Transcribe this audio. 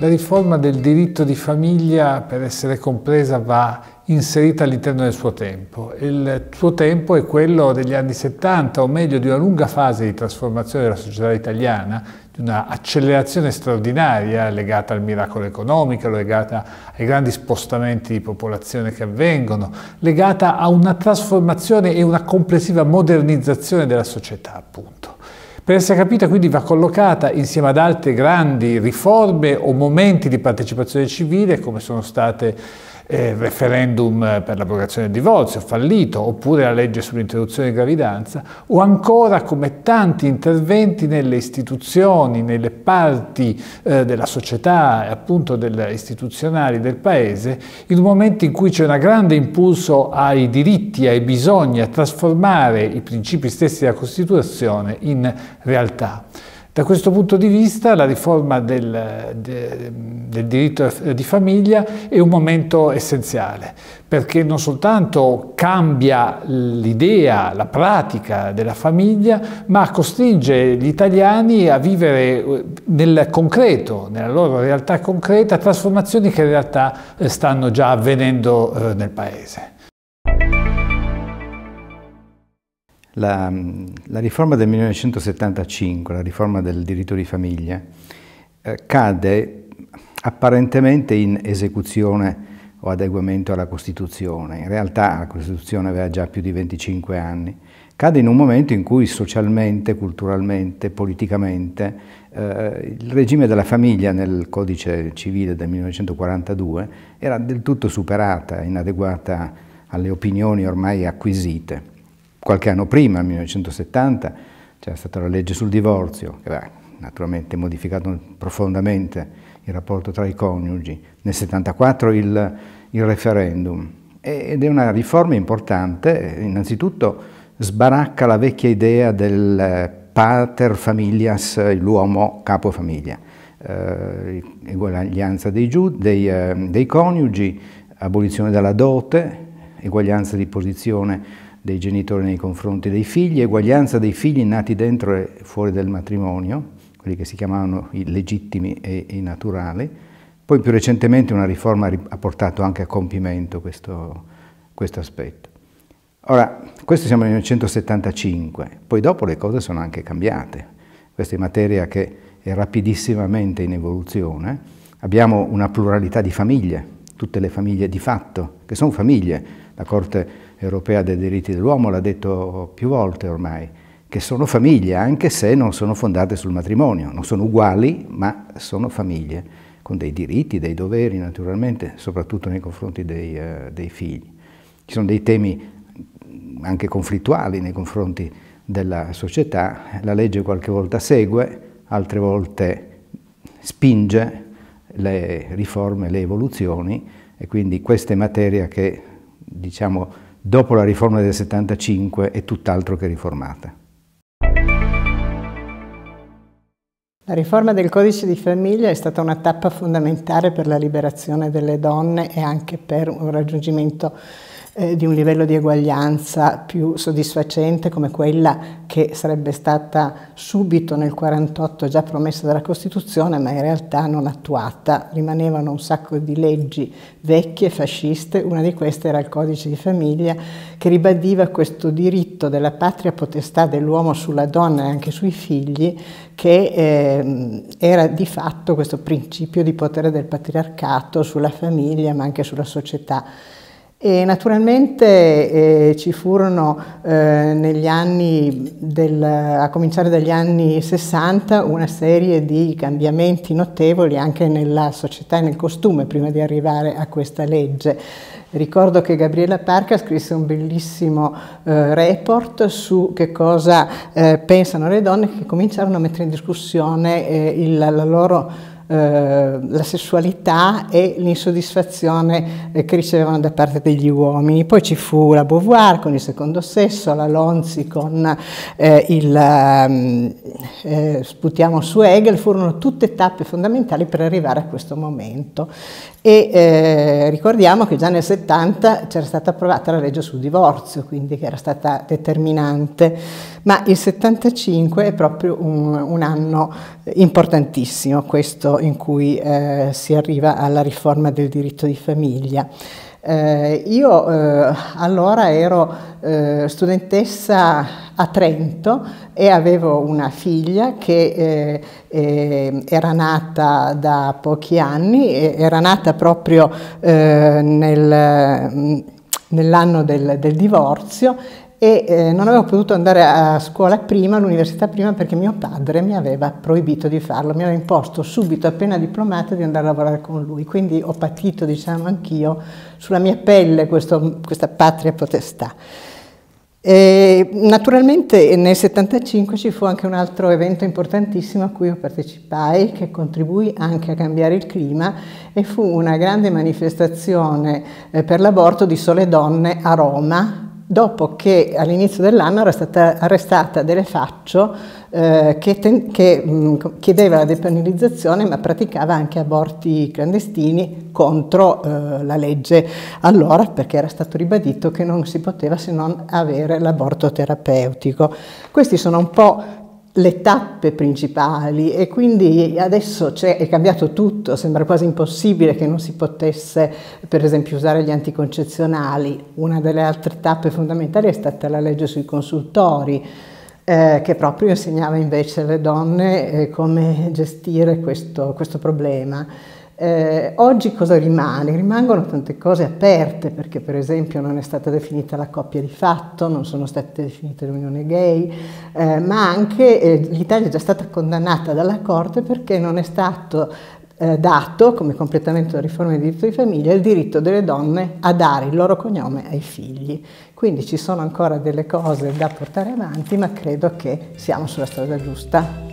La riforma del diritto di famiglia per essere compresa va inserita all'interno del suo tempo. Il suo tempo è quello degli anni 70, o meglio di una lunga fase di trasformazione della società italiana, di una accelerazione straordinaria legata al miracolo economico, legata ai grandi spostamenti di popolazione che avvengono, legata a una trasformazione e una complessiva modernizzazione della società, appunto. Per essere capita quindi va collocata insieme ad altre grandi riforme o momenti di partecipazione civile come sono state eh, referendum eh, per l'abrogazione del divorzio, fallito, oppure la legge sull'interruzione di gravidanza, o ancora come tanti interventi nelle istituzioni, nelle parti eh, della società, e appunto del, istituzionali del Paese, in un momento in cui c'è un grande impulso ai diritti, ai bisogni, a trasformare i principi stessi della Costituzione in realtà. Da questo punto di vista la riforma del, de, del, diritto di famiglia è un momento essenziale, perché non soltanto cambia l'idea, la pratica della famiglia, ma costringe gli italiani a vivere eh, nel concreto, nella loro realtà concreta, trasformazioni che in realtà eh, stanno già avvenendo eh, nel Paese. La, la, riforma del 1975, la riforma del diritto di famiglia, eh, cade apparentemente in esecuzione o adeguamento alla Costituzione. In realtà la Costituzione aveva già più di 25 anni. Cade in un momento in cui socialmente, culturalmente, politicamente eh, il regime della famiglia nel codice civile del 1942 era del tutto superata, inadeguata alle opinioni ormai acquisite qualche anno prima, nel 1970, c'era stata la legge sul divorzio, che ha naturalmente modificato profondamente il rapporto tra i coniugi, nel 1974 il, il referendum. Ed è una riforma importante, innanzitutto sbaracca la vecchia idea del eh, pater familias, l'uomo capo famiglia, eh, eguaglianza dei, dei, eh, dei coniugi, abolizione della dote, eguaglianza di posizione dei genitori nei confronti dei figli, eguaglianza dei figli nati dentro e fuori del matrimonio, quelli che si chiamavano i legittimi e i naturali. Poi più recentemente una riforma ha portato anche a compimento questo, questo aspetto. Ora, questo siamo nel 1975, poi dopo le cose sono anche cambiate. Questa è materia che è rapidissimamente in evoluzione. Abbiamo una pluralità di famiglie, tutte le famiglie di fatto, che sono famiglie. La Corte europea dei diritti dell'uomo l'ha detto più volte ormai, che sono famiglie anche se non sono fondate sul matrimonio, non sono uguali ma sono famiglie, con dei diritti, dei doveri naturalmente, soprattutto nei confronti dei, eh, dei figli. Ci sono dei temi anche conflittuali nei confronti della società, la legge qualche volta segue, altre volte spinge le riforme, le evoluzioni e quindi questa è materia che diciamo dopo la riforma del 75 è tutt'altro che riformata. La riforma del codice di famiglia è stata una tappa fondamentale per la liberazione delle donne e anche per un raggiungimento eh, di un livello di eguaglianza più soddisfacente come quella che sarebbe stata subito nel 1948 già promessa dalla Costituzione ma in realtà non attuata. Rimanevano un sacco di leggi vecchie, fasciste, una di queste era il codice di famiglia che ribadiva questo diritto della patria potestà dell'uomo sulla donna e anche sui figli che eh, era di fatto questo principio di potere del patriarcato sulla famiglia ma anche sulla società e naturalmente eh, ci furono eh, negli anni, del, a cominciare dagli anni 60, una serie di cambiamenti notevoli anche nella società e nel costume prima di arrivare a questa legge. Ricordo che Gabriella Parca scrisse un bellissimo eh, report su che cosa eh, pensano le donne che cominciarono a mettere in discussione eh, il, la loro eh, la sessualità e l'insoddisfazione eh, che ricevevano da parte degli uomini. Poi ci fu la Beauvoir con il secondo sesso, la Lonzi con eh, il ehm, eh, sputiamo su Hegel, furono tutte tappe fondamentali per arrivare a questo momento. E eh, ricordiamo che già nel 70 c'era stata approvata la legge sul divorzio, quindi che era stata determinante, ma il 75 è proprio un, un anno importantissimo, questo in cui eh, si arriva alla riforma del diritto di famiglia. Eh, io eh, allora ero eh, studentessa a Trento e avevo una figlia che eh, eh, era nata da pochi anni, era nata proprio eh, nel, mm, nell'anno del, del divorzio e eh, non avevo potuto andare a scuola prima, all'università prima, perché mio padre mi aveva proibito di farlo, mi aveva imposto subito, appena diplomato, di andare a lavorare con lui. Quindi ho patito, diciamo, anch'io sulla mia pelle questo, questa patria potestà. E, naturalmente nel 75 ci fu anche un altro evento importantissimo a cui io partecipai, che contribuì anche a cambiare il clima, e fu una grande manifestazione eh, per l'aborto di sole donne a Roma, dopo che all'inizio dell'anno era stata arrestata Dele Faccio eh, che, che mh, mm, chiedeva la depenalizzazione ma praticava anche aborti clandestini contro eh, la legge allora perché era stato ribadito che non si poteva se non avere l'aborto terapeutico. Questi sono un po' le tappe principali e quindi adesso è cambiato tutto, sembra quasi impossibile che non si potesse per esempio usare gli anticoncezionali. Una delle altre tappe fondamentali è stata la legge sui consultori eh, che proprio insegnava invece alle donne eh, come gestire questo, questo problema. Eh, oggi cosa rimane? Rimangono tante cose aperte perché per esempio non è stata definita la coppia di fatto, non sono state definite l'unione gay, eh, ma anche eh, l'Italia è già stata condannata dalla Corte perché non è stato eh, dato come completamento della riforma del diritto di famiglia il diritto delle donne a dare il loro cognome ai figli. Quindi ci sono ancora delle cose da portare avanti, ma credo che siamo sulla strada giusta.